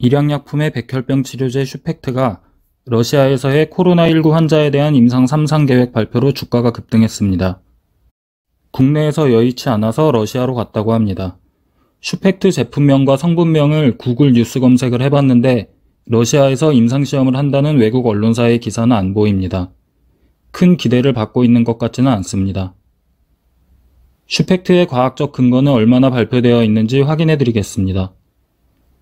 일약약품의 백혈병 치료제 슈펙트가 러시아에서의 코로나19 환자에 대한 임상 3상 계획 발표로 주가가 급등했습니다. 국내에서 여의치 않아서 러시아로 갔다고 합니다. 슈펙트 제품명과 성분명을 구글 뉴스 검색을 해봤는데 러시아에서 임상시험을 한다는 외국 언론사의 기사는 안 보입니다. 큰 기대를 받고 있는 것 같지는 않습니다. 슈펙트의 과학적 근거는 얼마나 발표되어 있는지 확인해 드리겠습니다.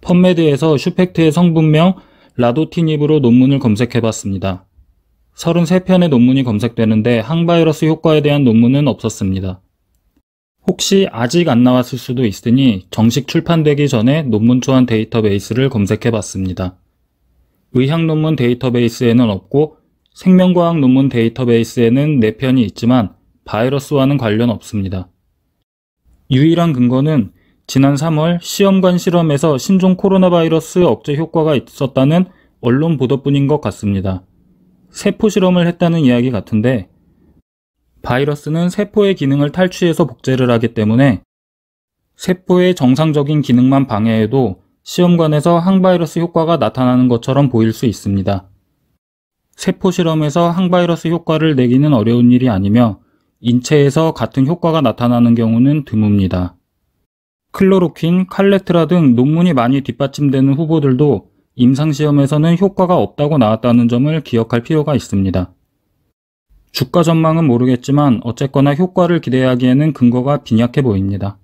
펀메드에서 슈펙트의 성분명 라도티닙으로 논문을 검색해봤습니다. 33편의 논문이 검색되는데 항바이러스 효과에 대한 논문은 없었습니다. 혹시 아직 안 나왔을 수도 있으니 정식 출판되기 전에 논문 초안 데이터베이스를 검색해봤습니다. 의학 논문 데이터베이스에는 없고 생명과학 논문 데이터베이스에는 4편이 있지만 바이러스와는 관련 없습니다. 유일한 근거는 지난 3월 시험관 실험에서 신종 코로나 바이러스 억제 효과가 있었다는 언론 보도뿐인 것 같습니다. 세포 실험을 했다는 이야기 같은데 바이러스는 세포의 기능을 탈취해서 복제를 하기 때문에 세포의 정상적인 기능만 방해해도 시험관에서 항바이러스 효과가 나타나는 것처럼 보일 수 있습니다. 세포 실험에서 항바이러스 효과를 내기는 어려운 일이 아니며 인체에서 같은 효과가 나타나는 경우는 드뭅니다. 클로로퀸, 칼레트라 등 논문이 많이 뒷받침되는 후보들도 임상시험에서는 효과가 없다고 나왔다는 점을 기억할 필요가 있습니다. 주가 전망은 모르겠지만 어쨌거나 효과를 기대하기에는 근거가 빈약해 보입니다.